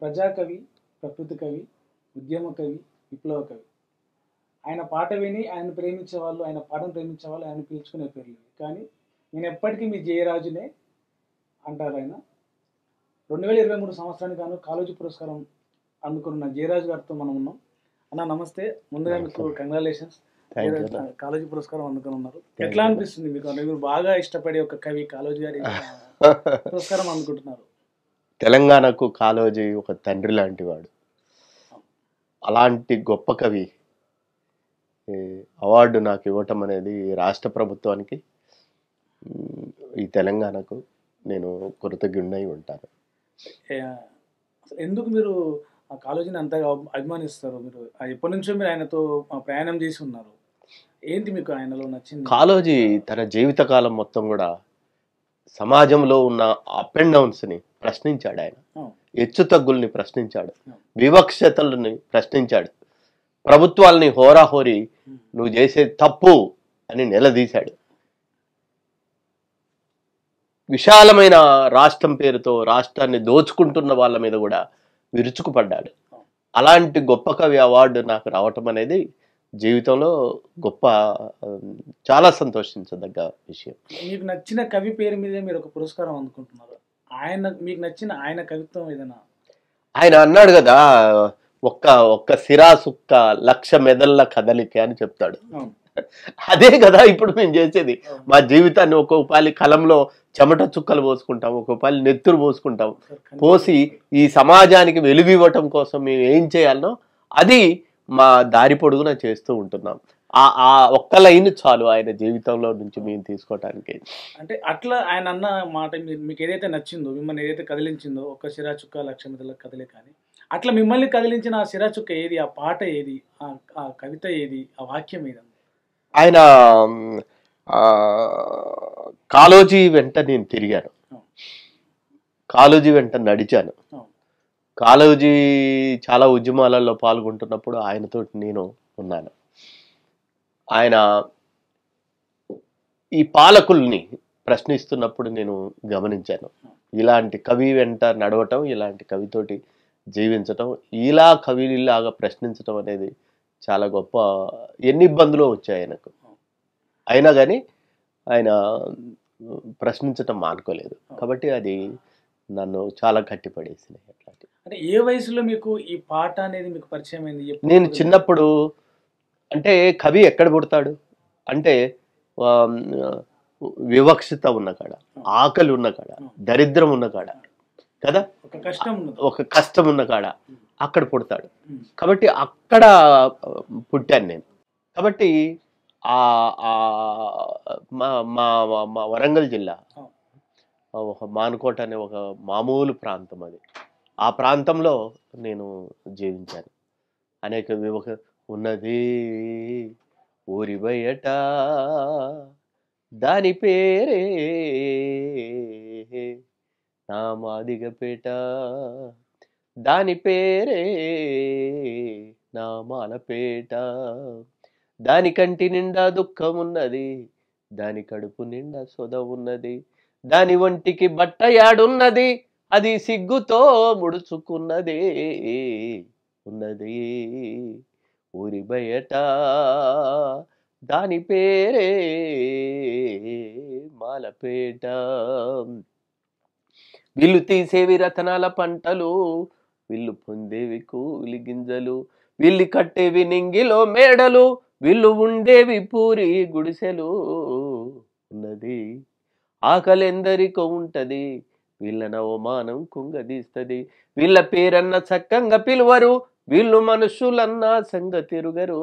ప్రజాకవి ప్రకృతి కవి ఉద్యమ కవి విప్లవ కవి ఆయన పాట విని ఆయన ప్రేమించే వాళ్ళు ఆయన పాటను ప్రేమించే వాళ్ళు ఆయన పిలుచుకునే పేర్లు కానీ నేను ఎప్పటికీ మీ జయరాజునే అంటారు ఆయన రెండు వేల ఇరవై మూడు సంవత్సరానికి గాను కాలేజీ పురస్కారం అందుకున్న జయరాజు గారితో మనం ఉన్నాం అన్న నమస్తే ముందుగా మీకు కంగ్రాలేషన్స్ కాలేజీ పురస్కారం అందుకుని ఉన్నారు ఎట్లా అనిపిస్తుంది మీకు మీరు బాగా ఇష్టపడే ఒక కవి కాలేజీ గారి పురస్కారం అందుకుంటున్నారు తెలంగాణకు కాలోజీ ఒక తండ్రి లాంటివాడు అలాంటి గొప్ప కవి అవార్డు నాకు ఇవ్వటం అనేది రాష్ట్ర ప్రభుత్వానికి ఈ తెలంగాణకు నేను కృతజ్ఞుడై ఉంటాను ఎందుకు మీరు ఆ కాలేజీని అంతగా అభిమానిస్తారు మీరు ఎప్పటి నుంచో మీరు ఆయనతో ప్రయాణం చేసి ఉన్నారు ఏంటి మీకు ఆయనలో నచ్చింది కాలోజీ తన జీవితకాలం మొత్తం కూడా సమాజంలో ఉన్న అప్ అండ్ డౌన్స్ని ప్రశ్నించాడు ఆయన హెచ్చు తగ్గుల్ని ప్రశ్నించాడు వివక్షతలని ప్రశ్నించాడు ప్రభుత్వాలని హోరాహోరి నువ్వు చేసే తప్పు అని నిలదీశాడు విశాలమైన రాష్ట్రం పేరుతో రాష్ట్రాన్ని దోచుకుంటున్న వాళ్ళ మీద కూడా విరుచుకుపడ్డాడు అలాంటి గొప్ప కవి అవార్డు నాకు రావటం అనేది జీవితంలో గొప్ప చాలా సంతోషించదగ్గ విషయం మీకు నచ్చిన కవి పేరు మీదే మీరు ఒక పురస్కారం అందుకుంటున్నారు ఆయన మీకు నచ్చిన ఆయన కవిత్వం ఏదైనా ఆయన అన్నాడు కదా ఒక్క ఒక్క సిరాసుక్క లక్ష మెదళ్ళ కదలిక అని చెప్తాడు అదే కదా ఇప్పుడు మేము చేసేది మా జీవితాన్ని ఒక ఉపాలి కలంలో చెమట చుక్కలు పోసుకుంటాం ఒక ఉపాలి నెత్తురు పోసుకుంటాం పోసి ఈ సమాజానికి వెలుగు ఇవ్వటం కోసం మేము ఏం చేయాలనో అది మా దారి పొడుగున చేస్తూ ఉంటున్నాం ఆ ఆ ఒక్క లైన్ చాలు ఆయన జీవితంలో నుంచి మేము తీసుకోవటానికి అంటే అట్లా ఆయన అన్న మాట మీకు ఏదైతే నచ్చిందో మిమ్మల్ని ఏదైతే కదిలించిందో ఒక్క సిరా చుక్క లక్ష్మీతల కదిలే కానీ అట్లా మిమ్మల్ని కదిలించిన ఆ సిరా చుక్క ఏది ఆ పాట ఏది ఆ కవిత ఏది ఆ వాక్యం ఏది ఆయన కాలోజీ వెంట నేను తిరిగాను కాలోజీ వెంట నడిచాను కాళోజీ చాలా ఉద్యమాలలో పాల్గొంటున్నప్పుడు ఆయనతో నేను ఉన్నాను ఆయన ఈ పాలకుల్ని ప్రశ్నిస్తున్నప్పుడు నేను గమనించాను ఇలాంటి కవి వెంట నడవటం ఇలాంటి కవితోటి జీవించటం ఇలా కవిలాగా ప్రశ్నించటం అనేది చాలా గొప్ప ఎన్ని ఇబ్బందులు వచ్చాయి ఆయనకు అయినా కానీ ఆయన ప్రశ్నించటం మానుకోలేదు కాబట్టి అది నన్ను చాలా గట్టిపడేసింది అట్లాంటి అంటే ఏ వయసులో మీకు ఈ పాట అనేది మీకు పరిచయం అయింది నేను చిన్నప్పుడు అంటే కవి ఎక్కడ పుడతాడు అంటే వివక్షత ఉన్న కాడ ఆకలి ఉన్న కాడ దరిద్రం ఉన్న కాడ కదా ఒక కష్టం ఉన్న కాడ అక్కడ పుడతాడు కాబట్టి అక్కడ పుట్టాను నేను కాబట్టి ఆ మా మా వరంగల్ జిల్లా మానుకోట అనే ఒక మామూలు ప్రాంతం అది ఆ ప్రాంతంలో నేను జీవించాను అనేక వివక ఉన్నది ఊరి బయట దాని పేరే నా మాదిగపేట దాని పేరే నా మాలపేట దాని కంటి నిండా దుఃఖం ఉన్నది దాని కడుపు నిండా సొద ఉన్నది దాని ఒంటికి బట్ట యాడున్నది అది సిగ్గుతో ముడుచుకున్నదే ఉన్నదే ఊరి బయట దాని పేరే మాలపేట వీళ్ళు తీసేవి రతనాల పంటలు వీళ్ళు పొందేవి కూలి గింజలు వీళ్ళు కట్టేవి నింగిలో మేడలు వీళ్ళు ఉండేవి పూరి గుడిసెలు ఉన్నది ఆకలి ఎందరికో ఉంటది వీళ్ళన ఓమానం కుంగదీస్తుంది వీళ్ళ పేరన్న చక్కంగా పిలువరు వీళ్ళు మనుషులన్నా సంగ తిరుగరు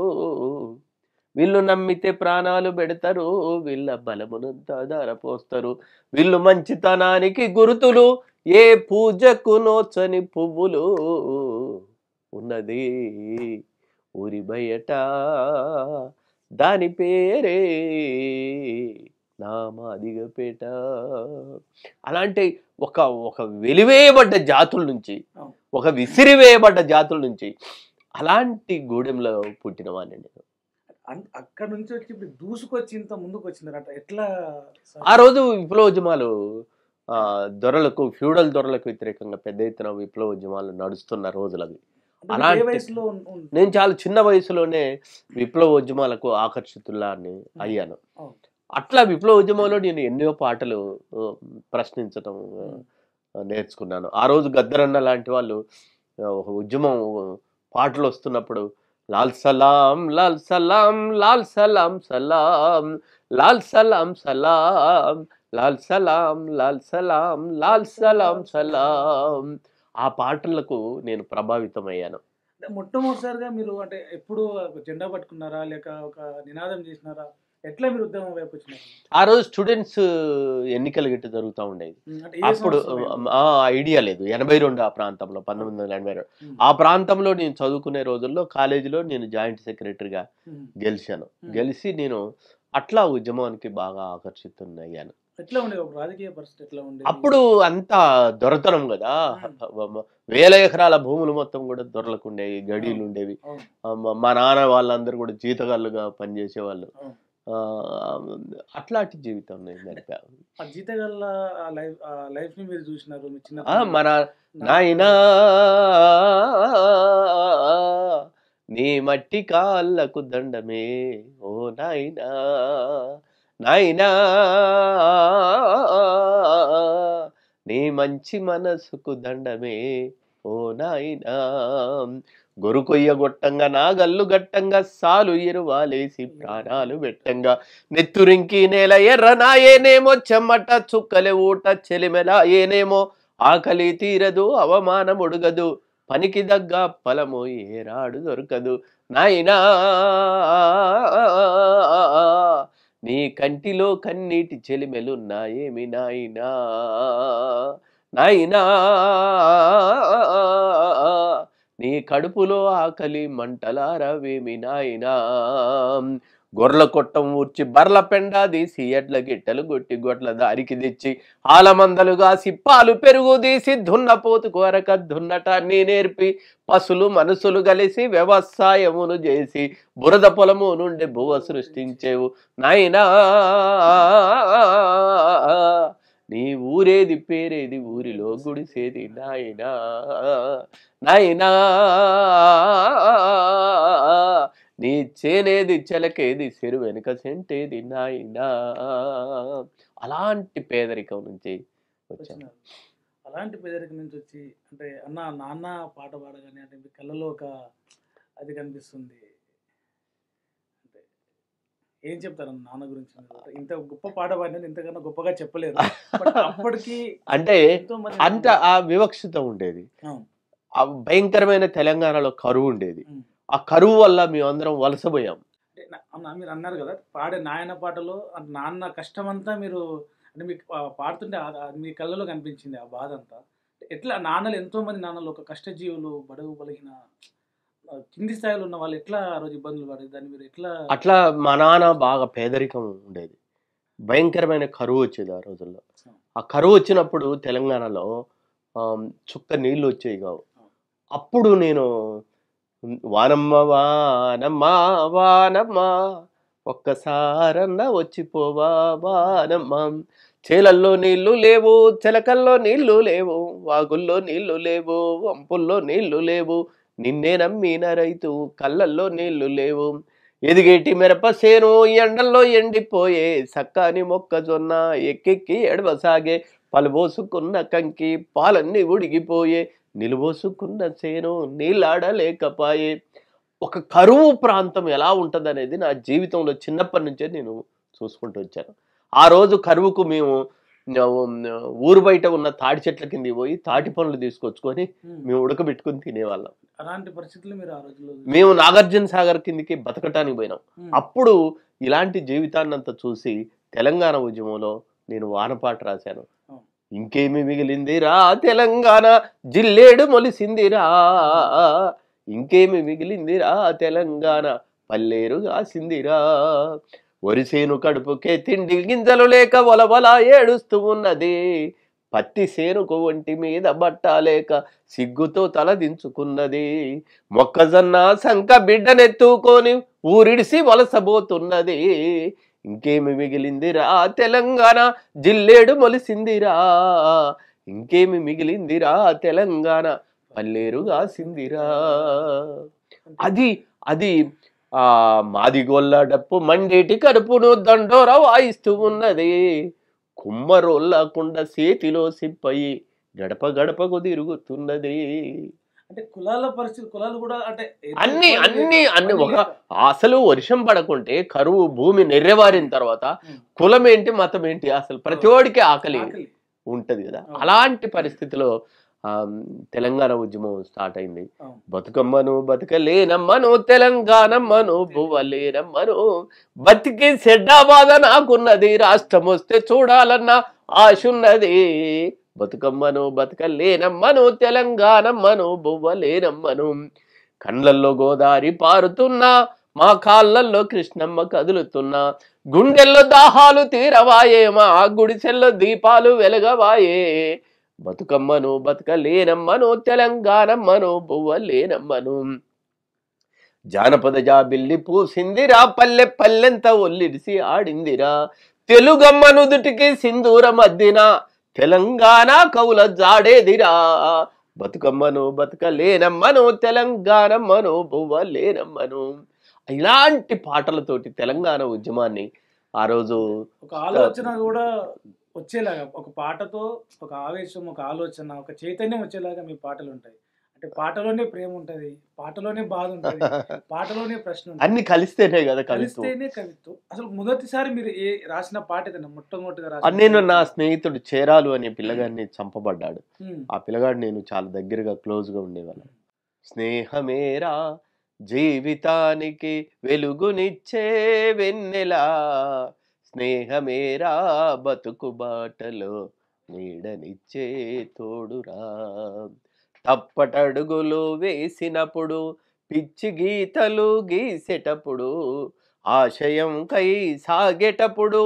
వీళ్ళు నమ్మితే ప్రాణాలు పెడతారు వీళ్ళ బలమునంతా ధారపోస్తారు వీళ్ళు మంచితనానికి గురుతులు ఏ పూజకు నోచని పువ్వులు ఉన్నది ఊరి బయట దాని పేరే నామాదిగపేట అలాంటి ఒక ఒక వెలివేయబడ్డ జాతుల నుంచి ఒక విసిరివేయబడ్డ జాతుల నుంచి అలాంటి గూడెంలో పుట్టిన వాడిని నేను అక్కడ నుంచి వచ్చి ఇప్పుడు ముందుకు వచ్చిందన్నమాట ఎట్లా ఆ రోజు విప్లవోద్యమాలు దొరలకు ఫ్యూడల్ దొరలకు వ్యతిరేకంగా పెద్ద ఎత్తున విప్లవోద్యమాలు నడుస్తున్న రోజులవి అలాంటి నేను చాలా చిన్న వయసులోనే విప్లవోద్యమాలకు అని అయ్యాను అట్లా విప్లవ ఉద్యమంలో నేను ఎన్నో పాటలు ప్రశ్నించటం నేర్చుకున్నాను ఆ రోజు గద్దరన్న లాంటి వాళ్ళు ఒక ఉద్యమం పాటలు వస్తున్నప్పుడు లాల్ సలాం లాల్ సలాం లాల్ సలాం సలాం లాల్ సలాం సలాం లాల్ సలాం లాల్ సలాం లాల్ సలాం సలాం ఆ పాటలకు నేను ప్రభావితమయ్యాను మొట్టమొదటిసారిగా మీరు అంటే ఎప్పుడు జెండా పట్టుకున్నారా లేక ఒక నినాదం చేసినారా ఎట్లా మీరు ఉద్యమం వైపు వచ్చినారు ఆ రోజు స్టూడెంట్స్ ఎన్నికలు గిట్ట జరుగుతూ ఉండేది అప్పుడు ఐడియా లేదు ఎనభై రెండు ఆ ప్రాంతంలో పంతొమ్మిది వందల ఎనభై రెండు ఆ ప్రాంతంలో నేను చదువుకునే రోజుల్లో కాలేజీలో నేను జాయింట్ సెక్రటరీగా గెలిచాను గెలిచి నేను అట్లా ఉద్యమానికి బాగా ఆకర్షితున్నయ్యాను ఎట్లా రాజకీయ పరిస్థితి ఎట్లా అప్పుడు అంత దొరతనం కదా వేల ఎకరాల భూములు మొత్తం కూడా దొరలకు ఉండేవి గడీలు ఉండేవి మా నాన్న వాళ్ళందరూ కూడా జీతగాళ్ళుగా పనిచేసేవాళ్ళు అట్లాంటి జీవితం నేను నడిపాను జీత లైఫ్ లైఫ్ ని మీరు చూసినారు మన నాయనా నీ మట్టి కాళ్ళకు దండమే ఓ నాయనా నాయనా నీ మంచి మనసుకు దండమే ఓ నాయనా గొరుకొయ్య గొట్టంగా నాగల్లు గట్టంగా సాలు ఎరువాలేసి ప్రాణాలు వెట్టంగా నెత్తురింకి నేల ఎర్ర ఏనేమో చెమ్మట చుక్కలే ఊట చెలిమెల ఏనేమో ఆకలి తీరదు అవమానం ఉడగదు పనికి దగ్గ ఫలము ఏరాడు దొరకదు నాయనా నీ కంటిలో కన్నీటి చెలిమెలు నాయనా నాయనా నీ కడుపులో ఆకలి మంటలారవేమి నాయనా గొర్రెల కొట్టం ఊర్చి బర్ల పెండా తీసి ఎడ్ల గిట్టలు గొట్టి గొట్ల దారికి తెచ్చి ఆలమందలుగా సిప్పాలు పెరుగు తీసి దున్నపోతు కొరక దున్నటాన్ని నేర్పి పసులు మనసులు కలిసి వ్యవసాయమును చేసి బురద పొలము నుండి భువ సృష్టించేవు నాయనా నీ ఊరేది పేరేది ఊరిలో గుడిసేది నాయనా నాయనా నీ చేనేది చెలకేది చెరు వెనుక సెంటేది నాయనా అలాంటి పేదరికం నుంచి వచ్చాను అలాంటి పేదరికం నుంచి వచ్చి అంటే అన్న నాన్న పాట పాడగానే అంటే కళ్ళలో ఒక అది కనిపిస్తుంది ఏం చెప్తారు నాన్న గురించి ఇంత గొప్ప పాట పాడిన ఇంతకన్నా గొప్పగా చెప్పలేదు అప్పటికి అంటే అంత ఆ వివక్షత ఉండేది భయంకరమైన తెలంగాణలో కరువు ఉండేది ఆ కరువు వల్ల మేమందరం వలసపోయాం మీరు అన్నారు కదా పాడే నాయన పాటలో నాన్న కష్టమంతా మీరు అంటే మీకు పాడుతుంటే మీ కళ్ళలో కనిపించింది ఆ బాధ అంతా ఎట్లా నాన్నలు ఎంతో మంది నాన్నలు ఒక కష్టజీవులు బడుగు బలిగిన కింది స్థాయిలో ఉన్న వాళ్ళు ఎట్లా ఆ రోజు ఇబ్బందులు పడేది దాన్ని మీరు ఎట్లా అట్లా మా నాన్న బాగా పేదరికం ఉండేది భయంకరమైన కరువు వచ్చేది ఆ రోజుల్లో ఆ కరువు వచ్చినప్పుడు తెలంగాణలో చుక్క నీళ్ళు వచ్చేవి కావు అప్పుడు నేను వానమ్మ వానమ్మ వానమ్మ ఒక్కసారన్నా వచ్చిపోవా వానమ్మ చేలల్లో నీళ్లు లేవు చెలకల్లో నీళ్లు లేవు వాగుల్లో నీళ్లు లేవు వంపుల్లో నీళ్లు లేవు నిన్నే నమ్మిన రైతు కళ్ళల్లో నీళ్లు లేవు ఎదిగేటి మిరపసేను సేను ఎండల్లో ఎండిపోయే సక్కాని మొక్కజొన్న ఎక్కెక్కి ఎడవసాగే పలుబోసుకున్న కంకి పాలన్నీ ఉడిగిపోయే నిలుబోసుకున్న సేను నీళ్ళాడలేకపాయే ఒక కరువు ప్రాంతం ఎలా ఉంటుంది అనేది నా జీవితంలో చిన్నప్పటి నుంచే నేను చూసుకుంటూ వచ్చాను ఆ రోజు కరువుకు మేము ఊరు బయట ఉన్న తాటి చెట్ల కింద పోయి తాటి పనులు తీసుకొచ్చుకొని మేము ఉడకబెట్టుకుని తినేవాళ్ళం అలాంటి పరిస్థితులు మీరు ఆ రోజుల్లో మేము నాగార్జున సాగర్ కిందికి బతకటానికి పోయినాం అప్పుడు ఇలాంటి జీవితాన్ని అంతా చూసి తెలంగాణ ఉద్యమంలో నేను వానపాట రాశాను ఇంకేమి మిగిలిందిరా తెలంగాణ జిల్లేడు మొలిసిందిరా ఇంకేమి మిగిలిందిరా తెలంగాణ పల్లేరు కాసిందిరా వరిసేను కడుపుకే తిండి గింజలు లేక వలవల ఏడుస్తూ ఉన్నది పత్తి సేనుకు ఒంటి మీద బట్టాలేక సిగ్గుతో తలదించుకున్నది మొక్కజొన్న శంఖ బిడ్డనెత్తుకొని ఊరిడిసి వలసబోతున్నది ఇంకేమి మిగిలిందిరా తెలంగాణ జిల్లేడు మొలిసిందిరా ఇంకేమి మిగిలిందిరా తెలంగాణ పల్లేరు కాసిందిరా అది అది ఆ మాదిగొల్ల డప్పు మండేటి కడుపును దండోర వాయిస్తూ ఉన్నది కుమ్మరోళ్ళకుండా చేతిలో సిప్పయి గడప గడపకు తిరుగుతున్నది అంటే కులాల పరిస్థితి కులాలు కూడా అంటే అన్ని అన్ని అన్ని ఒక అసలు వర్షం పడకుంటే కరువు భూమి నెర్రెవారిన తర్వాత కులం ఏంటి మతం ఏంటి అసలు ప్రతి ఆకలి ఉంటది కదా అలాంటి పరిస్థితిలో తెలంగాణ ఉద్యమం స్టార్ట్ అయింది బతుకమ్మను బతకలేనమ్మను తెలంగాణమ్మను భువలేనమ్మను బతికి బాధ నాకున్నది రాష్ట్రం వస్తే చూడాలన్న ఆశున్నది బతుకమ్మను బతకలేనమ్మను తెలంగాణమ్మను భువలేనమ్మను కండ్లల్లో గోదారి పారుతున్నా మా కాళ్ళల్లో కృష్ణమ్మ కదులుతున్నా గుండెల్లో దాహాలు తీరవాయే మా గుడిసెల్లో దీపాలు వెలగవాయే బతుకమ్మను బతకలేనమ్మను తెలంగాణమ్మను బువ్వలేనమ్మను జానపద జాబిల్లి పూసిందిరా పల్లె పల్లెంత ఒల్లిరిసి ఆడిందిరా తెలుగమ్మను దుటికి సింధూరం అద్దిన తెలంగాణ కవుల జాడేదిరా బతుకమ్మను బతకలేనమ్మను తెలంగాణమ్మను బువ్వలేనమ్మను ఇలాంటి పాటలతోటి తెలంగాణ ఉద్యమాన్ని ఆ రోజు ఒక ఆలోచన కూడా వచ్చేలాగా ఒక పాటతో ఒక ఆవేశం ఒక ఆలోచన ఒక చైతన్యం వచ్చేలాగా మీ పాటలు ఉంటాయి అంటే పాటలోనే ప్రేమ ఉంటది పాటలోనే బాధ ఉంటుంది పాటలోనే ప్రశ్న అన్ని కలిస్తేనే కదా కలిస్తేనే కవిత్వం అసలు మొదటిసారి మీరు ఏ రాసిన పాట ఏదైనా మొట్టమొదటిగా రాసిన నేను నా స్నేహితుడు చేరాలు అనే పిల్లగాడిని చంపబడ్డాడు ఆ పిల్లగాడు నేను చాలా దగ్గరగా క్లోజ్ గా ఉండేవాళ్ళం స్నేహమేరా జీవితానికి వెలుగునిచ్చే వెన్నెలా స్నేహమేరా బతుకు బాటలో నీడనిచ్చే తోడురా తప్పటడుగులు వేసినప్పుడు పిచ్చి గీతలు గీసేటప్పుడు ఆశయం కై సాగేటప్పుడు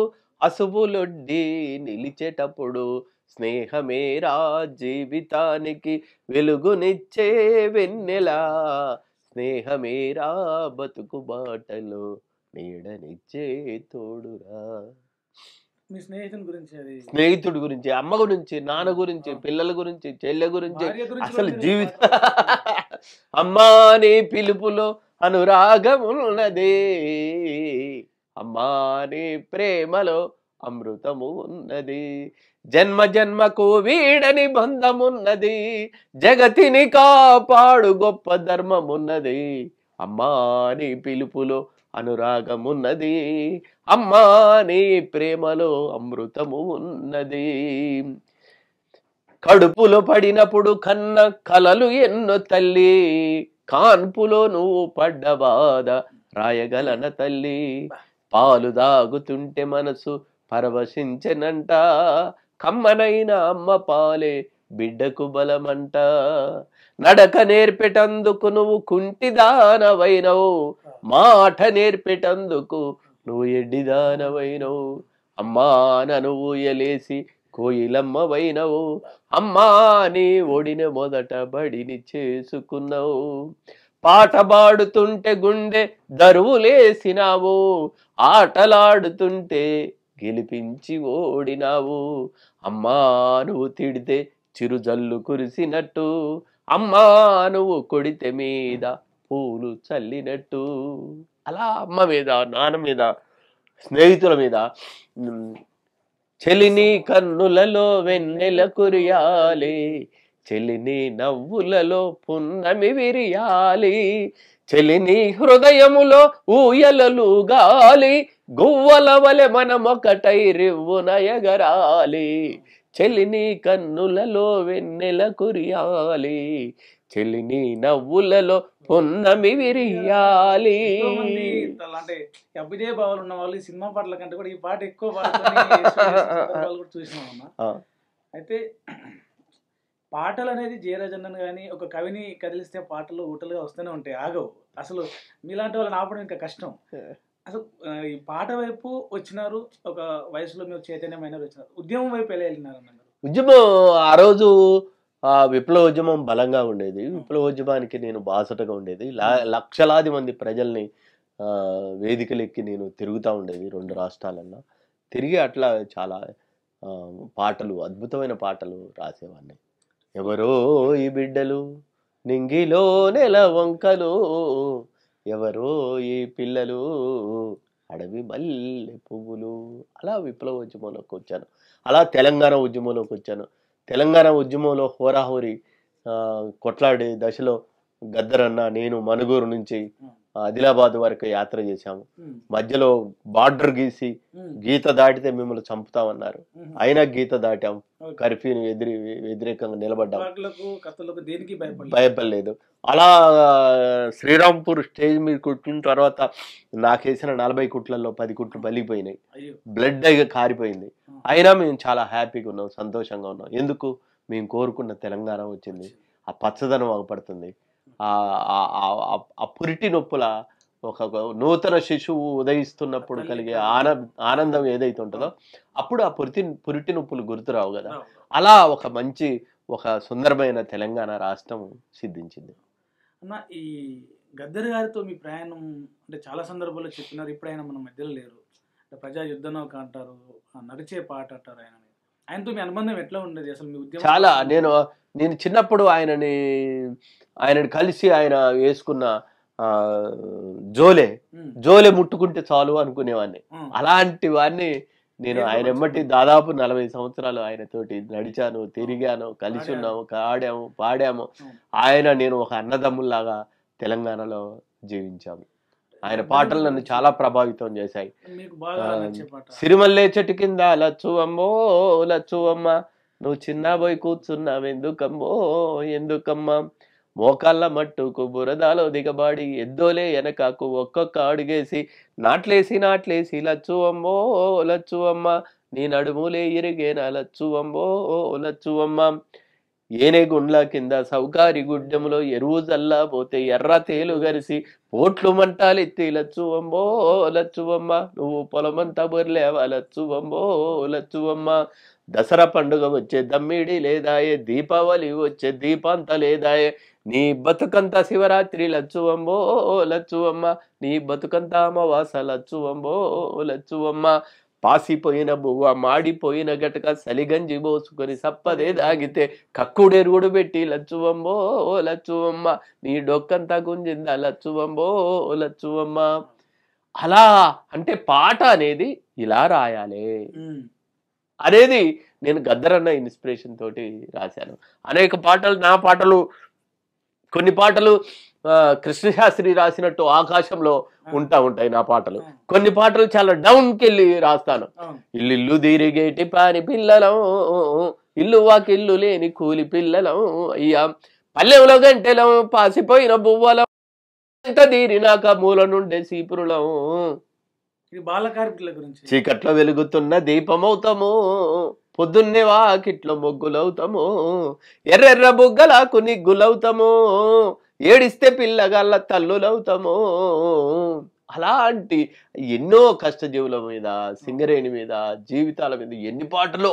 అసుబులొడ్డి నిలిచేటప్పుడు స్నేహమేరా జీవితానికి వెలుగునిచ్చే వెన్నెలా స్నేహమేరా బతుకు బాటలో నీడనిచ్చే తోడురా మీ స్నేహితుని గురించి స్నేహితుడి గురించి అమ్మ గురించి నాన్న గురించి పిల్లల గురించి చెల్లె గురించి అసలు జీవిత అమ్మా నీ పిలుపులో అనురాగమున్నదే అమ్మా నీ ప్రేమలో అమృతము ఉన్నది జన్మ జన్మకు వీడని బంధమున్నది జగతిని కాపాడు గొప్ప ధర్మమున్నది అమ్మా నీ పిలుపులో అనురాగమున్నది అమ్మా నీ ప్రేమలో అమృతము ఉన్నది కడుపులో పడినప్పుడు కన్న కలలు ఎన్నో తల్లి కాన్పులో నువ్వు పడ్డ బాధ రాయగలన తల్లి పాలు దాగుతుంటే మనసు పరవశించనంట కమ్మనైన అమ్మ పాలే బిడ్డకు బలమంట నడక నేర్పెటందుకు నువ్వు కుంటిదానవైనవు మాట నేర్పెటందుకు నువ్వు ఎడ్డిదానవైనవు అమ్మా నన్ను ఊయలేసి కోయిలమ్మవైనవు అమ్మా నీ ఒడిన మొదట బడిని చేసుకున్నావు పాట పాడుతుంటే గుండె దరువులేసినావు ఆటలాడుతుంటే గెలిపించి ఓడినావు అమ్మా నువ్వు తిడితే చిరుజల్లు కురిసినట్టు అమ్మా నువ్వు కొడితే మీద పూలు చల్లినట్టు అలా అమ్మ మీద నాన్న మీద స్నేహితుల మీద చెలిని కన్నులలో వెన్నెల కురియాలి చెలిని నవ్వులలో పున్నమి విరియాలి చెలిని హృదయములో ఊయలలు గాలి గువ్వల వలె మనమొకటై రివ్వు నయగరాలి చెలిని కన్నులలో వెన్నెల కురియాలి చెలిని నవ్వులలో పున్నమి విరియాలి అంటే అభిజయ భావాలు ఉన్న వాళ్ళు సినిమా పాటల కంటే కూడా ఈ పాట ఎక్కువ చూసిన అయితే పాటలు అనేది జయరాజన్నన్ కానీ ఒక కవిని కదిలిస్తే పాటలు ఊటలుగా వస్తూనే ఉంటాయి ఆగవు అసలు మీలాంటి వాళ్ళని ఆపడం ఇంకా కష్టం అసలు ఈ పాట వైపు వచ్చినారు ఒక వయసులో మీరు చైతన్యమైన వచ్చినారు ఉద్యమం వైపు ఎలా వెళ్ళినారు ఉద్యమం ఆ రోజు ఆ విప్లవోద్యమం బలంగా ఉండేది విప్లవోద్యమానికి నేను బాసటగా ఉండేది లక్షలాది మంది ప్రజల్ని వేదికలెక్కి నేను తిరుగుతూ ఉండేది రెండు రాష్ట్రాలల్లో తిరిగి అట్లా చాలా పాటలు అద్భుతమైన పాటలు రాసేవాడిని ఎవరో ఈ బిడ్డలు నింగిలో నెల వంకలు ఎవరో ఈ పిల్లలు అడవి మల్లె పువ్వులు అలా విప్లవ ఉద్యమంలోకి వచ్చాను అలా తెలంగాణ ఉద్యమంలోకి వచ్చాను తెలంగాణ ఉద్యమంలో హోరాహోరి కొట్లాడే దశలో గద్దరన్న నేను మనుగూరు నుంచి ఆదిలాబాద్ వరకు యాత్ర చేశాము మధ్యలో బార్డర్ గీసి గీత దాటితే మిమ్మల్ని చంపుతామన్నారు అయినా గీత దాటాం కర్ఫ్యూని ఎదిరి వ్యతిరేకంగా నిలబడ్డాం భయపడలేదు అలా శ్రీరాంపూర్ స్టేజ్ మీద కొట్టిన తర్వాత నాకేసిన నలభై కుట్లలో పది కుట్లు పలిగిపోయినాయి బ్లడ్ కారిపోయింది అయినా మేము చాలా హ్యాపీగా ఉన్నాం సంతోషంగా ఉన్నాం ఎందుకు మేము కోరుకున్న తెలంగాణ వచ్చింది ఆ పచ్చదనం అగపడుతుంది ఆ పురిటి నొప్పుల ఒక నూతన శిశువు ఉదయిస్తున్నప్పుడు కలిగే ఆనందం ఏదైతే ఉంటుందో అప్పుడు ఆ పురిటి పురిటి నొప్పులు గుర్తురావు కదా అలా ఒక మంచి ఒక సుందరమైన తెలంగాణ రాష్ట్రం సిద్ధించింది అన్న ఈ గద్దర్ గారితో మీ ప్రయాణం అంటే చాలా సందర్భాల్లో చెప్పినారు ఇప్పుడైనా మన మధ్యలో లేరు అంటే ప్రజా యుద్ధ నౌక అంటారు నడిచే పాట అంటారు ఆయన ఆయనతో మీ అనుబంధం ఎట్లా ఉండేది అసలు మీ ఉద్యమం చాలా నేను నేను చిన్నప్పుడు ఆయనని ఆయనని కలిసి ఆయన వేసుకున్న జోలే జోలే ముట్టుకుంటే చాలు అనుకునేవాడిని అలాంటి వాడిని నేను ఆయన ఎమ్మటి దాదాపు నలభై సంవత్సరాలు ఆయన తోటి నడిచాను తిరిగాను కలిసి ఉన్నాము ఆడాము పాడాము ఆయన నేను ఒక అన్నదమ్ముల్లాగా తెలంగాణలో జీవించాము ఆయన పాటలు నన్ను చాలా ప్రభావితం చేశాయి సిరిమల్లే చెట్టు కింద లచ్చు అమ్మో లచ్చు అమ్మ నువ్వు చిన్నాబోయ్ కూర్చున్నావు ఎందుకమ్మో ఎందుకమ్మా మోకాళ్ళ మట్టుకు బురదాలో దిగబాడి ఎద్దోలే వెనకాకు ఒక్కొక్క అడుగేసి నాట్లేసి నాట్లేసి లచ్చు అమ్మో లచ్చు అమ్మ నీ నడుములే నా లచ్చు అమ్మో లచ్చు అమ్మ ఏనే గుండ్ల కింద సౌకారి గుడ్డెములో ఎరువు జల్లా పోతే ఎర్ర తేలు గరిసి పోట్లు మంటాలెత్తి లచ్చువమ్మో లచ్చువమ్మ నువ్వు పొలమంతా బొర్లేవా లచ్చువమ్మో లచ్చువమ్మ దసరా పండుగ వచ్చే దమ్మిడి లేదాయే దీపావళి వచ్చే దీపాంత లేదాయే నీ బతుకంతా శివరాత్రి లచ్చువమ్మో లచ్చువమ్మ నీ బతుకంతా అమావాస లచ్చువమ్మో లచ్చువమ్మ పాసిపోయిన బువ్వ మాడిపోయిన గటక సలిగంజి పోసుకొని సప్పదే దాగితే కక్కుడెరుగుడు పెట్టి లచ్చువమ్మో లచ్చువమ్మ నీ డొక్కంతా గుంజిందా ఓ లచ్చువమ్మ అలా అంటే పాట అనేది ఇలా రాయాలి అనేది నేను గద్దరన్న ఇన్స్పిరేషన్ తోటి రాశాను అనేక పాటలు నా పాటలు కొన్ని పాటలు కృష్ణశాస్త్రి రాసినట్టు ఆకాశంలో ఉంటా ఉంటాయి నా పాటలు కొన్ని పాటలు చాలా డౌన్కి వెళ్ళి రాస్తాను ఇల్లు తిరిగేటి పాని పిల్లలం ఇల్లు వాకిల్లు లేని కూలి పిల్లలం అయ్యా పల్లెంలో గంటెలం పాసిపోయిన బువ్వలం ఎంత దీరినాక మూల నుండే సీపురులం ఇది బాల కార్మికుల గురించి చీకట్లో వెలుగుతున్న దీపమవుతాము పొద్దున్నే వాకిట్లో మొగ్గులవుతాము ఎర్రెర్ర బుగ్గలకు నిగ్గులవుతాము ఏడిస్తే పిల్లగాళ్ళ తల్లులవుతాము అలాంటి ఎన్నో కష్టజీవుల మీద సింగరేణి మీద జీవితాల మీద ఎన్ని పాటలు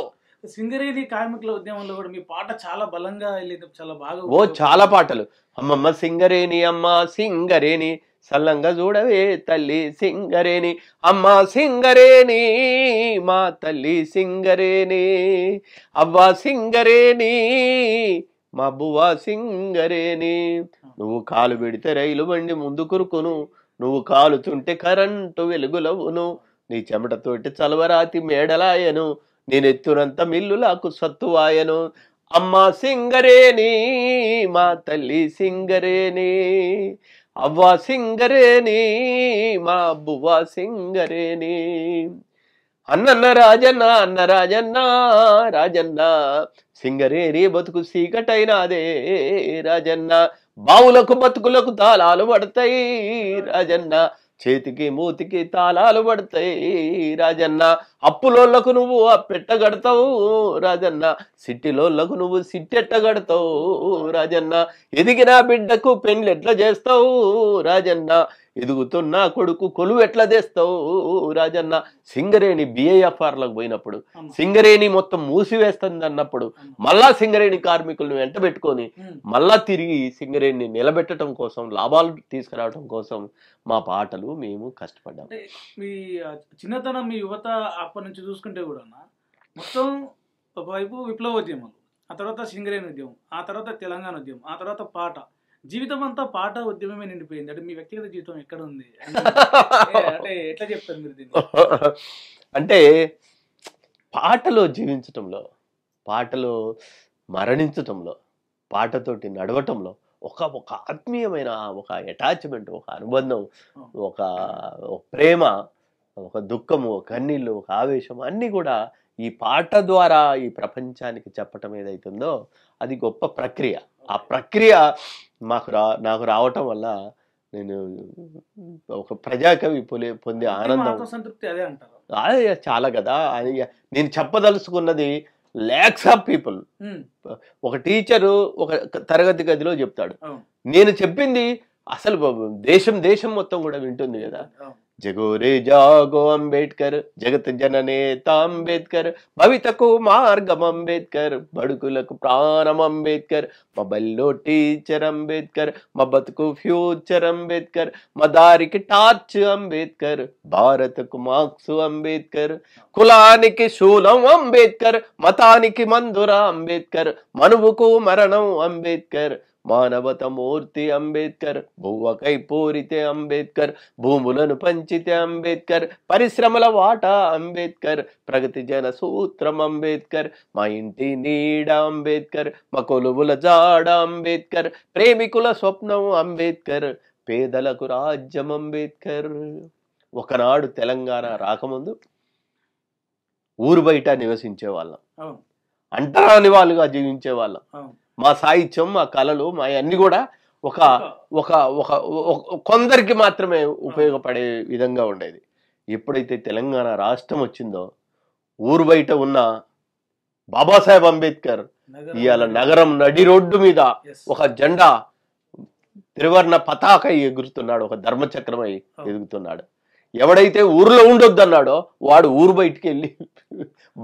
సింగరేణి కార్మికుల ఉద్యమంలో కూడా మీ పాట చాలా బలంగా వెళ్ళేది చాలా బాగా ఓ చాలా పాటలు అమ్మమ్మ సింగరేణి అమ్మ సింగరేణి చల్లంగా చూడవే తల్లి సింగరేణి అమ్మ సింగరేణి మా తల్లి సింగరేణి అవ్వ సింగరేణి మా బువ్వ సింగరేణి నువ్వు కాలు పెడితే రైలు బండి ముందు కురుకును నువ్వు కాలుతుంటే కరెంటు వెలుగులవును నీ చెమటతోటి చలవరాతి మేడలాయను నేనెత్తునంత మిల్లులాకు సత్తువాయను అమ్మ సింగరేణి మా తల్లి సింగరేణి అవ్వా సింగరేని మా బువ్వా సింగరేని అన్నన్న రాజన్న అన్న రాజన్న రాజన్న సింగరేరి బతుకు సీకటైనాదే రాజన్న బావులకు బతుకులకు తాళాలు పడతాయి రాజన్న చేతికి మూతికి తాళాలు పడతాయి రాజన్న అప్పులోళ్లకు నువ్వు అప్పెట్టగడతావు రాజన్న సిట్టిలోళ్లకు నువ్వు సిట్టెట్టగడతావు రాజన్న ఎదిగిన బిడ్డకు ఎట్లా చేస్తావు రాజన్న ఎదుగుతున్న కొడుకు కొలువు ఎట్లా తెస్తావు రాజన్న సింగరేణి లకు పోయినప్పుడు సింగరేణి మొత్తం మూసివేస్తుంది అన్నప్పుడు మళ్ళా సింగరేణి కార్మికులను వెంట పెట్టుకొని మళ్ళా తిరిగి సింగరేణిని నిలబెట్టడం కోసం లాభాలు తీసుకురావడం కోసం మా పాటలు మేము కష్టపడ్డాం మీ చిన్నతనం మీ యువత అప్పటి నుంచి చూసుకుంటే కూడా మొత్తం ఒకవైపు విప్లవోద్యమం ఆ తర్వాత సింగరేణి ఉద్యమం ఆ తర్వాత తెలంగాణ ఉద్యమం ఆ తర్వాత పాట జీవితం అంతా పాట ఉద్యమమే నిండిపోయింది అంటే మీ వ్యక్తిగత జీవితం ఎక్కడ ఉంది అంటే ఎట్లా చెప్తారు మీరు దీన్ని అంటే పాటలో జీవించటంలో పాటలో మరణించటంలో పాటతోటి నడవటంలో ఒక ఒక ఆత్మీయమైన ఒక అటాచ్మెంట్ ఒక అనుబంధం ఒక ప్రేమ ఒక దుఃఖము కన్నీళ్ళు ఒక ఆవేశం అన్నీ కూడా ఈ పాట ద్వారా ఈ ప్రపంచానికి చెప్పటం ఏదైతుందో అది గొప్ప ప్రక్రియ ఆ ప్రక్రియ మాకు రా నాకు రావటం వల్ల నేను ఒక ప్రజాకవి పొలే పొందే ఆనందం సంతృప్తి అదే అంటారు అదే చాలా కదా నేను చెప్పదలుచుకున్నది ల్యాక్స్ ఆఫ్ పీపుల్ ఒక టీచరు ఒక తరగతి గదిలో చెప్తాడు నేను చెప్పింది అసలు దేశం దేశం మొత్తం కూడా వింటుంది కదా जगोरे जागो अंबेडकर जगत जनने तांबेडकर भवित को मार्गम अंबेडकर बड़कुलक प्राणम अंबेडकर मबल्लो टीचर अंबेडकर मबत को फ्यूचर अंबेडकर मदारिक टाच अंबेडकर भारत को माक्सु अंबेडकर कुलानि के शूलम अंबेडकर मतानि के मंदुरा अंबेडकर मनुव को मरणम अंबेडकर మానవత మూర్తి అంబేద్కర్ భువ్వకై పూరితే అంబేద్కర్ భూములను పంచితే అంబేద్కర్ పరిశ్రమల వాటా అంబేద్కర్ ప్రగతి జన సూత్రం అంబేద్కర్ మా ఇంటి నీడ అంబేద్కర్ మా కొలువుల జాడ అంబేద్కర్ ప్రేమికుల స్వప్నం అంబేద్కర్ పేదలకు రాజ్యం అంబేద్కర్ ఒకనాడు తెలంగాణ రాకముందు ఊరు బయట నివసించే వాళ్ళం అంటరాని వాళ్ళుగా జీవించే వాళ్ళం మా సాహిత్యం మా కళలు మా అన్ని కూడా ఒక ఒక ఒక కొందరికి మాత్రమే ఉపయోగపడే విధంగా ఉండేది ఎప్పుడైతే తెలంగాణ రాష్ట్రం వచ్చిందో ఊరు బయట ఉన్న బాబాసాహెబ్ అంబేద్కర్ ఇవాళ నగరం నడి రోడ్డు మీద ఒక జెండా త్రివర్ణ పతాక ఎగురుతున్నాడు ఒక ధర్మచక్రమై oh. ఎదుగుతున్నాడు ఎవడైతే ఊర్లో ఉండొద్దు అన్నాడో వాడు ఊరు బయటికి వెళ్ళి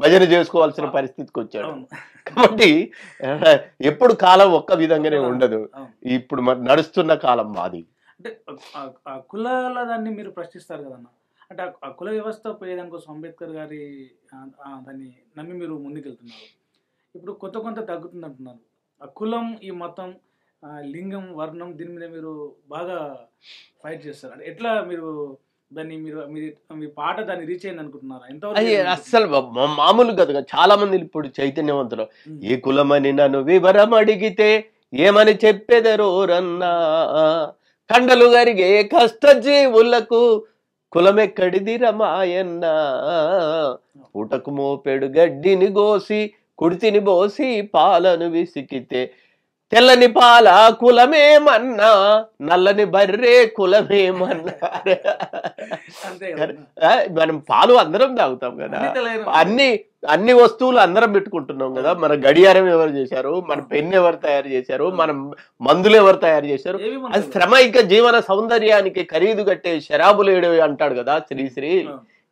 భజన చేసుకోవాల్సిన పరిస్థితికి వచ్చాడు కాబట్టి ఎప్పుడు కాలం ఒక్క విధంగానే ఉండదు ఇప్పుడు నడుస్తున్న కాలం మాది అంటే కులాల దాన్ని మీరు ప్రశ్నిస్తారు కదన్న అంటే ఆ కుల వ్యవస్థ పోయేదాని కోసం అంబేద్కర్ గారి దాన్ని నమ్మి మీరు ముందుకెళ్తున్నారు ఇప్పుడు కొంత కొంత తగ్గుతుంది అంటున్నారు ఆ కులం ఈ మతం లింగం వర్ణం దీని మీద మీరు బాగా ఫైట్ చేస్తారు అంటే ఎట్లా మీరు దాన్ని మీరు మీ పాట దాన్ని రీచ్ అయింది అనుకుంటున్నారా అస్సలు మామూలు కదా చాలా మంది ఇప్పుడు చైతన్యవంతులు ఈ కులమని నన్ను వివరం అడిగితే ఏమని చెప్పేదరో రన్నా కండలు గరిగే కష్టజీవులకు కులమెక్కడిది రమాయన్న పూటకు మోపెడు గడ్డిని గోసి కుడితిని బోసి పాలను విసికితే తెల్లని పాల కులమేమన్నా నల్లని బర్రే కులమేమన్నా మనం పాలు అందరం తాగుతాం కదా అన్ని అన్ని వస్తువులు అందరం పెట్టుకుంటున్నాం కదా మన గడియారం ఎవరు చేశారు మన పెన్ ఎవరు తయారు చేశారు మనం మందులు ఎవరు తయారు చేశారు అది శ్రమ ఇంకా జీవన సౌందర్యానికి ఖరీదు కట్టే శరాబులు ఏడు అంటాడు కదా శ్రీశ్రీ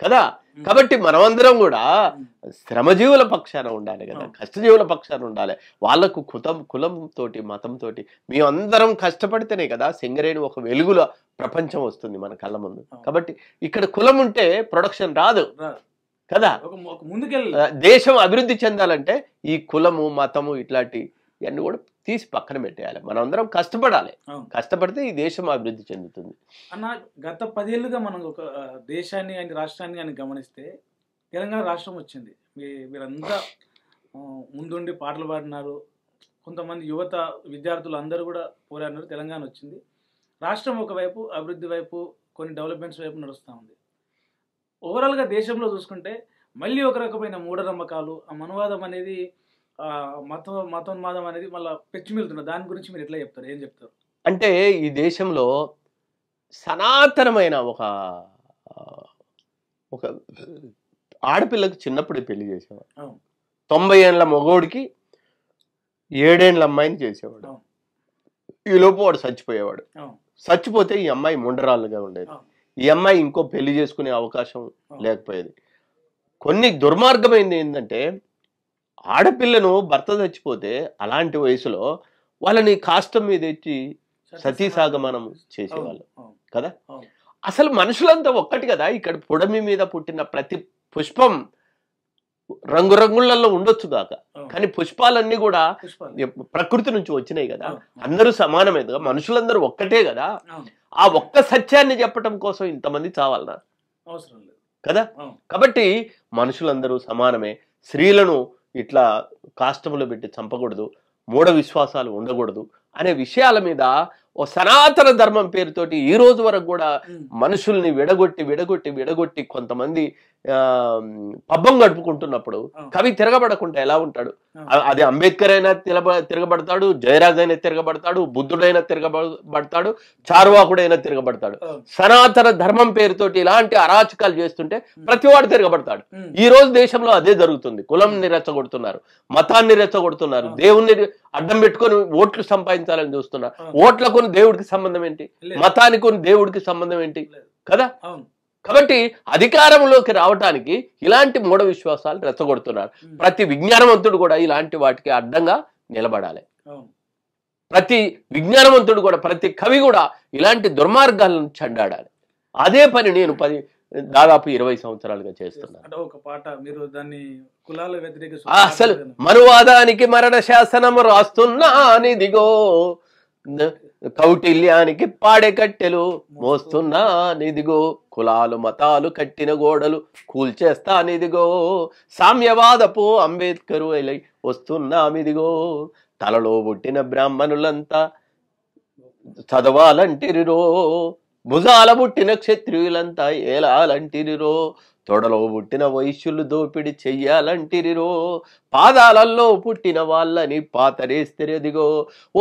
కదా కాబట్టి మనమందరం కూడా శ్రమజీవుల పక్షాన ఉండాలి కదా కష్టజీవుల పక్షాన ఉండాలి వాళ్లకు కుతం కులంతో మతంతో మేమందరం కష్టపడితేనే కదా సింగరేణి ఒక వెలుగులో ప్రపంచం వస్తుంది మన కళ్ళ ముందు కాబట్టి ఇక్కడ కులం ఉంటే ప్రొడక్షన్ రాదు కదా దేశం అభివృద్ధి చెందాలంటే ఈ కులము మతము ఇట్లాంటి ఇవన్నీ కూడా తీసి పక్కన పెట్టేయాలి మనం అందరం కష్టపడాలి కష్టపడితే ఈ దేశం అభివృద్ధి చెందుతుంది అన్న గత పదేళ్ళుగా మనం ఒక దేశాన్ని కానీ రాష్ట్రాన్ని కానీ గమనిస్తే తెలంగాణ రాష్ట్రం వచ్చింది మీ మీరంతా ముందుండి పాటలు పాడినారు కొంతమంది యువత విద్యార్థులు అందరూ కూడా పోరాడినారు తెలంగాణ వచ్చింది రాష్ట్రం ఒకవైపు అభివృద్ధి వైపు కొన్ని డెవలప్మెంట్స్ వైపు నడుస్తూ ఉంది ఓవరాల్గా దేశంలో చూసుకుంటే మళ్ళీ ఒక రకమైన మూఢనమ్మకాలు ఆ మనువాదం అనేది మత మతోన్మాదం అనేది మళ్ళీ మిగులుతున్నారు దాని గురించి మీరు ఎట్లా చెప్తారు ఏం చెప్తారు అంటే ఈ దేశంలో సనాతనమైన ఒక ఒక ఆడపిల్లకు చిన్నప్పుడు పెళ్లి చేసేవాడు తొంభై ఏళ్ళ మగోడికి ఏడేళ్ళ అమ్మాయిని చేసేవాడు ఈలోపు వాడు చచ్చిపోయేవాడు చచ్చిపోతే ఈ అమ్మాయి ముండరాళ్ళుగా ఉండేది ఈ అమ్మాయి ఇంకో పెళ్లి చేసుకునే అవకాశం లేకపోయేది కొన్ని దుర్మార్గమైంది ఏంటంటే ఆడపిల్లను భర్త చచ్చిపోతే అలాంటి వయసులో వాళ్ళని కాష్టం మీద ఇచ్చి సతీసాగమనం చేసేవాళ్ళు కదా అసలు మనుషులంతా ఒక్కటి కదా ఇక్కడ పొడమి మీద పుట్టిన ప్రతి పుష్పం రంగురంగులలో ఉండొచ్చు కాక కానీ పుష్పాలన్నీ కూడా ప్రకృతి నుంచి వచ్చినాయి కదా అందరూ సమానమే మనుషులందరూ ఒక్కటే కదా ఆ ఒక్క సత్యాన్ని చెప్పటం కోసం ఇంతమంది చావాలనా కదా కాబట్టి మనుషులందరూ సమానమే స్త్రీలను ఇట్లా కాష్టములు పెట్టి చంపకూడదు మూఢ విశ్వాసాలు ఉండకూడదు అనే విషయాల మీద ఓ సనాతన ధర్మం పేరుతోటి ఈ రోజు వరకు కూడా మనుషుల్ని విడగొట్టి విడగొట్టి విడగొట్టి కొంతమంది పబ్బం గడుపుకుంటున్నప్పుడు కవి తిరగబడకుండా ఎలా ఉంటాడు అది అంబేద్కర్ అయినా తిరగ తిరగబడతాడు జయరాజ్ అయినా తిరగబడతాడు బుద్ధుడైనా తిరగబడతాడు చారువాకుడైనా తిరగబడతాడు సనాతన ధర్మం పేరుతోటి ఇలాంటి అరాచకాలు చేస్తుంటే ప్రతివాడు తిరగబడతాడు ఈ రోజు దేశంలో అదే జరుగుతుంది కులంని రెచ్చగొడుతున్నారు మతాన్ని రెచ్చగొడుతున్నారు దేవుణ్ణి అడ్డం పెట్టుకొని ఓట్లు సంపాదించాలని చూస్తున్నారు ఓట్లకు ఉన్న దేవుడికి సంబంధం ఏంటి మతానికి ఉన్న దేవుడికి సంబంధం ఏంటి కదా కాబట్టి అధికారంలోకి రావటానికి ఇలాంటి మూఢ విశ్వాసాలు రెచ్చగొడుతున్నారు ప్రతి విజ్ఞానవంతుడు కూడా ఇలాంటి వాటికి అడ్డంగా నిలబడాలి ప్రతి విజ్ఞానవంతుడు కూడా ప్రతి కవి కూడా ఇలాంటి దుర్మార్గాలను చండాడాలి అదే పని నేను పది దాదాపు ఇరవై సంవత్సరాలుగా చేస్తున్నాను ఒక పాట మీరు దాన్ని కులాల వ్యతిరేక అసలు మరువాదానికి మరణ శాసనము శాసనం రాస్తున్నానిదిగో కౌటిల్యానికి పాడే కట్టెలు మోస్తున్నా నిదిగో కులాలు మతాలు కట్టిన గోడలు కూల్చేస్తా నిదిగో సామ్యవాదపు అంబేద్కరు వస్తున్నా మిదిగో తలలో పుట్టిన బ్రాహ్మణులంతా చదవాలంటిరిరో భుజాల పుట్టిన క్షత్రియులంతా ఏలాలంటిరిరో తొడలో పుట్టిన వైశ్యులు దోపిడి చెయ్యాలంటిరిరో పాదాలల్లో పుట్టిన వాళ్ళని పాతరేస్తేదిగో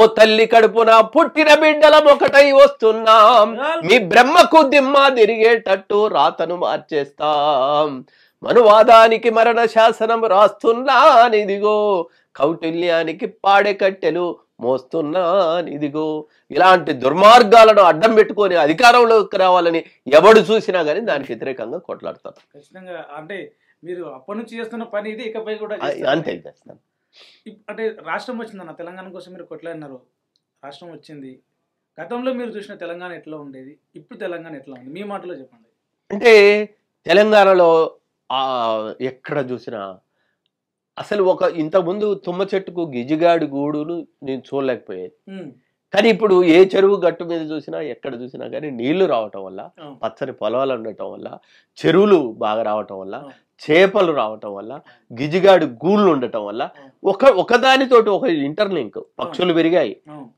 ఓ తల్లి కడుపున పుట్టిన బిడ్డలం ఒకటై వస్తున్నాం మీ బ్రహ్మకు దిమ్మ తిరిగేటట్టు రాతను మార్చేస్తాం మనువాదానికి మరణ శాసనం రాస్తున్నా కౌటిల్యానికి కౌటిల్యానికి కట్టెలు ఇదిగో ఇలాంటి దుర్మార్గాలను అడ్డం పెట్టుకొని అధికారంలోకి రావాలని ఎవడు చూసినా కానీ దానికి వ్యతిరేకంగా కొట్లాడతారు అంటే మీరు అప్పటి నుంచి చేస్తున్న పని ఇది ఇకపై కూడా అంతే అంటే రాష్ట్రం వచ్చిందన్న తెలంగాణ కోసం మీరు కొట్లాడినారు రాష్ట్రం వచ్చింది గతంలో మీరు చూసిన తెలంగాణ ఎట్లా ఉండేది ఇప్పుడు తెలంగాణ ఎట్లా ఉంది మీ మాటలో చెప్పండి అంటే తెలంగాణలో ఎక్కడ చూసినా అసలు ఒక ఇంతకుముందు తుమ్మ చెట్టుకు గిజిగాడి గూడును నేను చూడలేకపోయేది కానీ ఇప్పుడు ఏ చెరువు గట్టు మీద చూసినా ఎక్కడ చూసినా కానీ నీళ్లు రావటం వల్ల పచ్చని పొలాలు ఉండటం వల్ల చెరువులు బాగా రావటం వల్ల చేపలు రావటం వల్ల గిజిగాడు గూళ్ళు ఉండటం వల్ల ఒక ఒకదానితోటి ఒక ఇంటర్లింక్ పక్షులు పెరిగాయి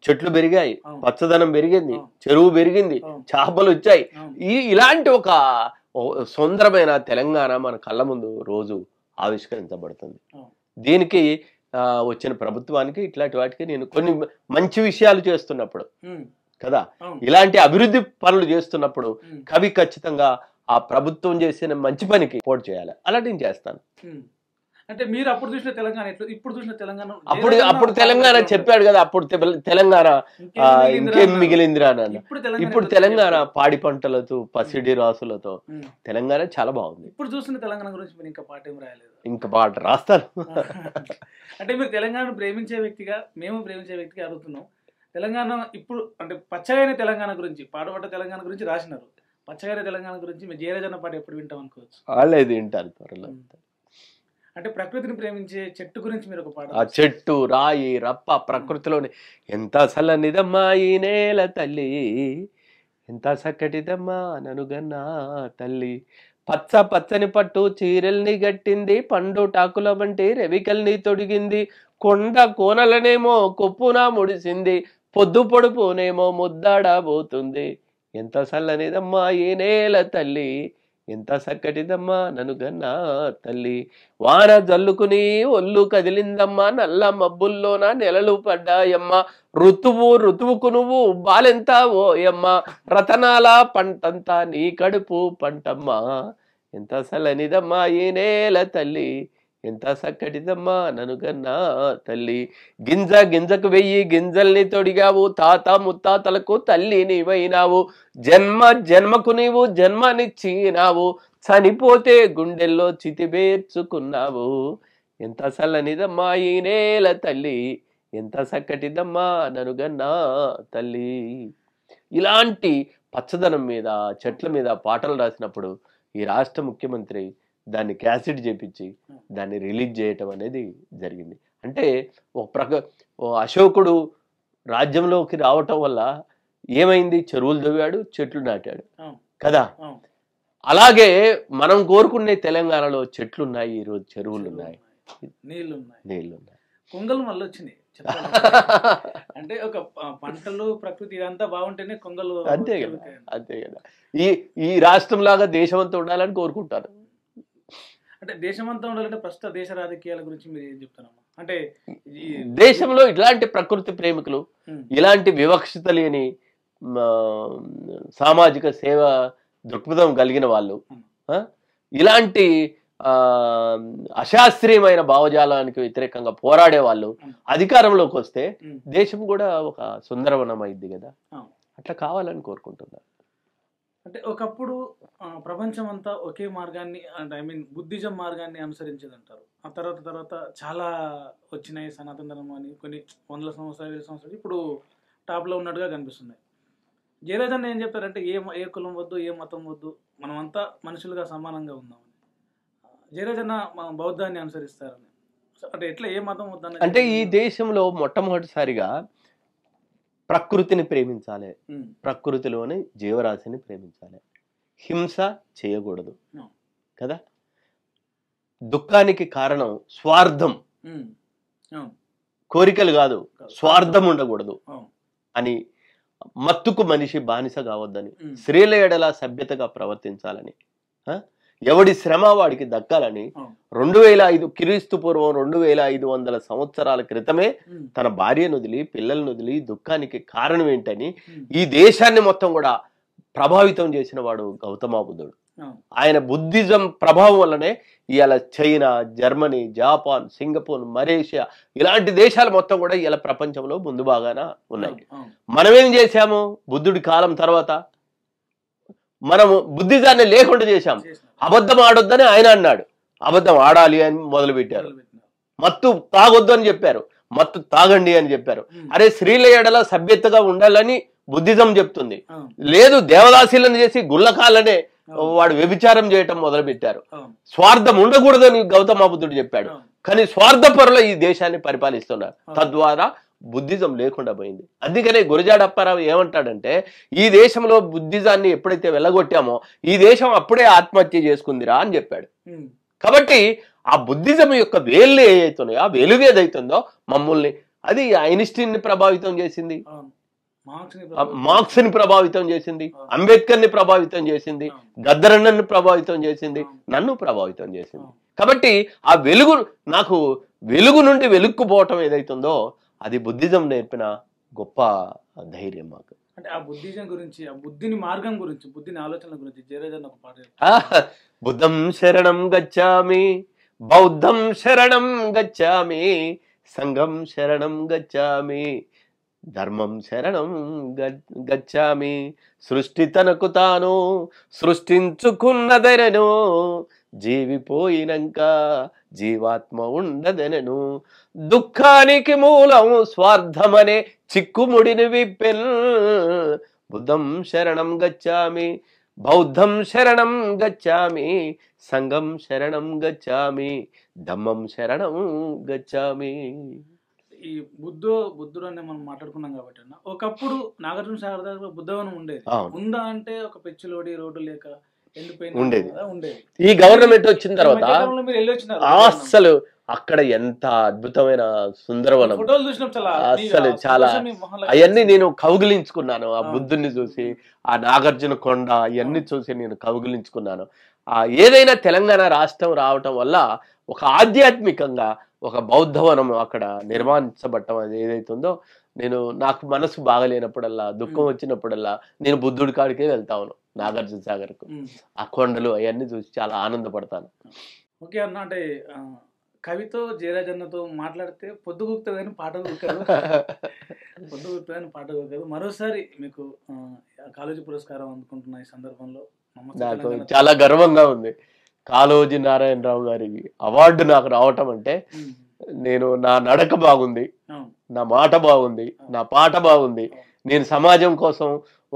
చెట్లు పెరిగాయి పచ్చదనం పెరిగింది చెరువు పెరిగింది చేపలు వచ్చాయి ఈ ఇలాంటి ఒక సుందరమైన తెలంగాణ మన కళ్ళ ముందు రోజు ఆవిష్కరించబడుతుంది దీనికి వచ్చిన ప్రభుత్వానికి ఇట్లాంటి వాటికి నేను కొన్ని మంచి విషయాలు చేస్తున్నప్పుడు కదా ఇలాంటి అభివృద్ధి పనులు చేస్తున్నప్పుడు కవి ఖచ్చితంగా ఆ ప్రభుత్వం చేసిన మంచి పనికి పోటీ చేయాలి అలాంటి నేను చేస్తాను అంటే మీరు అప్పుడు చూసిన తెలంగాణ ఎట్లా ఇప్పుడు చూసిన తెలంగాణ అప్పుడు అప్పుడు తెలంగాణ చెప్పాడు కదా అప్పుడు తెలంగాణ ఇంకేం మిగిలిందిరా ఇప్పుడు తెలంగాణ పాడి పంటలతో పసిడి రాసులతో తెలంగాణ చాలా బాగుంది ఇప్పుడు చూసిన తెలంగాణ గురించి మీరు ఇంకా పాట ఏం రాయలేదు ఇంకా పాట రాస్తారు అంటే మీరు తెలంగాణను ప్రేమించే వ్యక్తిగా మేము ప్రేమించే వ్యక్తిగా అడుగుతున్నాం తెలంగాణ ఇప్పుడు అంటే పచ్చగైన తెలంగాణ గురించి పాడబడ్డ తెలంగాణ గురించి రాసినారు పచ్చగైన తెలంగాణ గురించి మీ జయరాజన్న పాట ఎప్పుడు వింటాం అనుకోవచ్చు వాళ్ళే వింటారు త్వరలో అంటే ప్రకృతిని ప్రేమించే చెట్టు గురించి మీరు ఒక పాట ఆ చెట్టు రాయి రప్ప ప్రకృతిలోని ఎంత నిదమ్మా ఈ నేల తల్లి ఎంత చక్కటిదమ్మా ననుగన్నా తల్లి పచ్చ పచ్చని పట్టు చీరల్ని గట్టింది పండు టాకుల వంటి రవికల్ని తొడిగింది కొండ కోనలనేమో కొప్పున ముడిసింది పొద్దు పొడుపునేమో ముద్దాడబోతుంది ఎంత చల్లనిదమ్మా ఈ నేల తల్లి ఎంత చక్కటిదమ్మా గన్నా తల్లి వాన జల్లుకుని ఒళ్ళు కదిలిందమ్మా నల్ల మబ్బుల్లోన నెలలు పడ్డాయమ్మా ఋతువు ఋతువుకు నువ్వు బాలెంత ఓయమ్మ రతనాల పంటంతా నీ కడుపు పంటమ్మా ఎంత సలనిదమ్మా ఈ నేల తల్లి ఎంత చక్కటిదమ్మా ననుగన్నా తల్లి గింజ గింజకు వెయ్యి గింజల్ని తొడిగావు తాత ముత్తాతలకు తల్లి నీవైనావు జన్మ జన్మకు నీవు జన్మనిచ్చినావు చనిపోతే గుండెల్లో చితిబేర్చుకున్నావు ఎంత చల్లనిదమ్మా ఈ నేల తల్లి ఎంత చక్కటిదమ్మా ననుగన్నా తల్లి ఇలాంటి పచ్చదనం మీద చెట్ల మీద పాటలు రాసినప్పుడు ఈ రాష్ట్ర ముఖ్యమంత్రి దాన్ని క్యాసిడ్ చేపించి దాన్ని రిలీజ్ చేయటం అనేది జరిగింది అంటే ఒక ప్రక అశోకుడు రాజ్యంలోకి రావటం వల్ల ఏమైంది చెరువులు తవ్వాడు చెట్లు నాటాడు కదా అలాగే మనం కోరుకునే తెలంగాణలో చెట్లు ఉన్నాయి ఈరోజు చెరువులు ఉన్నాయి నీళ్ళు నీళ్ళు ఉన్నాయి కొంగలు మళ్ళీ వచ్చినాయి అంటే ఒక పంటలు ప్రకృతి ఇదంతా బాగుంటేనే కొంగలు అంతే కదా అంతే కదా ఈ ఈ రాష్ట్రం లాగా దేశం అంతా ఉండాలని కోరుకుంటారు అంటే దేశమంతా ఉండాలంటే ఫస్ట్ దేశ రాజకీయాల గురించి మీరు ఏం చెప్తున్నాము అంటే దేశంలో ఇలాంటి ప్రకృతి ప్రేమికులు ఇలాంటి వివక్షత లేని సామాజిక సేవ దృక్పథం కలిగిన వాళ్ళు ఇలాంటి అశాస్త్రీయమైన భావజాలానికి వ్యతిరేకంగా పోరాడే వాళ్ళు అధికారంలోకి వస్తే దేశం కూడా ఒక సుందరవనం అయింది కదా అట్లా కావాలని కోరుకుంటున్నారు అంటే ఒకప్పుడు ప్రపంచం అంతా ఒకే మార్గాన్ని అంటే ఐ మీన్ బుద్ధిజం మార్గాన్ని అనుసరించేది అంటారు ఆ తర్వాత తర్వాత చాలా వచ్చినాయి సనాతన ధర్మం అని కొన్ని వందల సంవత్సరాలు వేల సంవత్సరాలు ఇప్పుడు టాప్లో ఉన్నట్టుగా కనిపిస్తున్నాయి జయరాజన్న ఏం చెప్పారంటే ఏ ఏ కులం వద్దు ఏ మతం వద్దు మనమంతా మనుషులుగా సమానంగా ఉందామని జయలలిత బౌద్ధాన్ని అనుసరిస్తారని అంటే ఎట్లా ఏ మతం వద్దు అంటే ఈ దేశంలో మొట్టమొదటిసారిగా ప్రకృతిని ప్రేమించాలి ప్రకృతిలోని జీవరాశిని ప్రేమించాలి హింస చేయకూడదు కదా దుఃఖానికి కారణం స్వార్థం కోరికలు కాదు స్వార్థం ఉండకూడదు అని మత్తుకు మనిషి బానిస కావద్దని స్త్రీల ఎడల సభ్యతగా ప్రవర్తించాలని ఎవడి శ్రమ వాడికి దక్కాలని రెండు వేల ఐదు క్రీస్తు పూర్వం రెండు వేల ఐదు వందల సంవత్సరాల క్రితమే తన భార్యను వదిలి పిల్లలను వదిలి దుఃఖానికి కారణం ఏంటని ఈ దేశాన్ని మొత్తం కూడా ప్రభావితం చేసిన వాడు గౌతమ బుద్ధుడు ఆయన బుద్ధిజం ప్రభావం వల్లనే ఇలా China Germany Japan Singapore Malaysia ఇలాంటి దేశాలు మొత్తం కూడా ఇలా ప్రపంచంలో ముందు బాగాన ఉన్నాయి మనమేం చేశాము బుద్ధుడి కాలం తర్వాత మనము బుద్ధిజాన్ని లేకుండా చేశాము అబద్ధం ఆడొద్దని ఆయన అన్నాడు అబద్ధం ఆడాలి అని మొదలుపెట్టారు మత్తు తాగొద్దు అని చెప్పారు మత్తు తాగండి అని చెప్పారు అరే స్త్రీల ఎడల సభ్యతగా ఉండాలని బుద్ధిజం చెప్తుంది లేదు దేవదాసీలను చేసి గుల్లకాలనే వాడు వ్యభిచారం చేయటం మొదలుపెట్టారు స్వార్థం ఉండకూడదని గౌతమ బుద్ధుడు చెప్పాడు కానీ స్వార్థపరులు ఈ దేశాన్ని పరిపాలిస్తున్నారు తద్వారా బుద్ధిజం లేకుండా పోయింది అందుకనే గురజాడప్పారావు ఏమంటాడంటే ఈ దేశంలో బుద్ధిజాన్ని ఎప్పుడైతే వెళ్ళగొట్టామో ఈ దేశం అప్పుడే ఆత్మహత్య చేసుకుందిరా అని చెప్పాడు కాబట్టి ఆ బుద్ధిజం యొక్క వేళ్ళు ఏదైతున్నాయో ఆ వెలుగు ఏదైతుందో మమ్మల్ని అది ఐన్స్టీన్ ని ప్రభావితం చేసింది మార్క్స్ ని ప్రభావితం చేసింది అంబేద్కర్ ని ప్రభావితం చేసింది గద్దరన్నని ప్రభావితం చేసింది నన్ను ప్రభావితం చేసింది కాబట్టి ఆ వెలుగు నాకు వెలుగు నుండి వెలుక్కుపోవటం ఏదైతుందో అది బుద్ధిజం నేర్పిన గొప్ప ధైర్యం మాకు అంటే ఆ బుద్ధిజం గురించి ఆ బుద్ధిని మార్గం గురించి బుద్ధిని ఆలోచనల గురించి జయరాజన్ ఒక పాట బుద్ధం శరణం గచ్చామి బౌద్ధం శరణం గచ్చామి సంఘం శరణం గచ్చామి ధర్మం శరణం గచ్చామి సృష్టి తనకు తాను సృష్టించుకున్నదరను జీవిపోయినంక జీవాత్మ ఉండదెనను దుఃఖానికి మూలం స్వార్థమనే చిక్కుముడిని విప్పెన్ బుద్ధం శరణం గచ్చామి బౌద్ధం శరణం గచ్చామి సంఘం శరణం గచ్చామి ధమ్మం శరణం గచ్చామి ఈ బుద్ధు బుద్ధుడు అనే మనం మాట్లాడుకున్నాం కాబట్టి అన్న ఒకప్పుడు నాగార్జున సాగర్ దగ్గర బుద్ధవనం ఉండేది ఉందా అంటే ఒక పెచ్చులోడి రోడ్డు లేక ఉండేది ఈ గవర్నమెంట్ వచ్చిన తర్వాత అసలు అక్కడ ఎంత అద్భుతమైన సుందరవనం అసలు చాలా అవన్నీ నేను కౌగిలించుకున్నాను ఆ బుద్ధుని చూసి ఆ నాగార్జున కొండ అవన్నీ చూసి నేను కౌగిలించుకున్నాను ఆ ఏదైనా తెలంగాణ రాష్ట్రం రావటం వల్ల ఒక ఆధ్యాత్మికంగా ఒక బౌద్ధవనం అక్కడ నిర్మాణించబట్టం అది ఏదైతుందో నేను నాకు మనసు బాగలేనప్పుడల్లా దుఃఖం వచ్చినప్పుడల్లా నేను బుద్ధుడి కాడికే వెళ్తా ఉన్నాను నాగార్జున కు ఆ కొండలు అవన్నీ చూసి చాలా ఆనందపడతాను ఓకే అన్న అంటే కవితో జయరాజన్నతో మాట్లాడితే పొద్దుగుక్తదని పాట దొరకదు పొద్దుగుక్తదని పాట దొరకదు మరోసారి మీకు కాలేజీ పురస్కారం అందుకుంటున్న ఈ సందర్భంలో నాకు చాలా గర్వంగా ఉంది కాలోజీ నారాయణరావు గారికి అవార్డు నాకు రావటం అంటే నేను నా నడక బాగుంది నా మాట బాగుంది నా పాట బాగుంది నేను సమాజం కోసం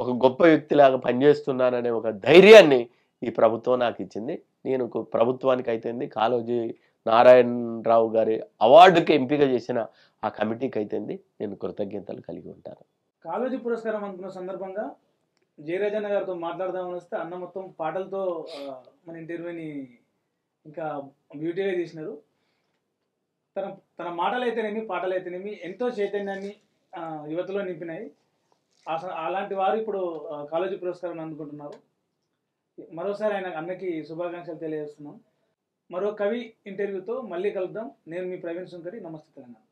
ఒక గొప్ప వ్యక్తిలాగా పనిచేస్తున్నాననే ఒక ధైర్యాన్ని ఈ ప్రభుత్వం నాకు ఇచ్చింది నేను ప్రభుత్వానికి అయితేంది కాలోజీ నారాయణరావు గారి అవార్డుకి ఎంపిక చేసిన ఆ కమిటీకి అయితేంది నేను కృతజ్ఞతలు కలిగి ఉంటాను కాలోజీ పురస్కారం అందుకున్న సందర్భంగా జయరాజన్న గారితో మాట్లాడదామని వస్తే అన్న మొత్తం పాటలతో మన ఇంటర్వ్యూని ఇంకా బ్యూటీగా తీసినారు తన తన మాటలు అయితేనేమి పాటలు అయితేనేమి ఎంతో చైతన్యాన్ని యువతలో నింపినాయి అలాంటి వారు ఇప్పుడు కాలేజీ పురస్కారం అందుకుంటున్నారు మరోసారి ఆయన అన్నకి శుభాకాంక్షలు తెలియజేస్తున్నాం మరో కవి ఇంటర్వ్యూతో మళ్ళీ కలుద్దాం నేను మీ ప్రవీణ్ సుంకరి నమస్తే తెలంగాణ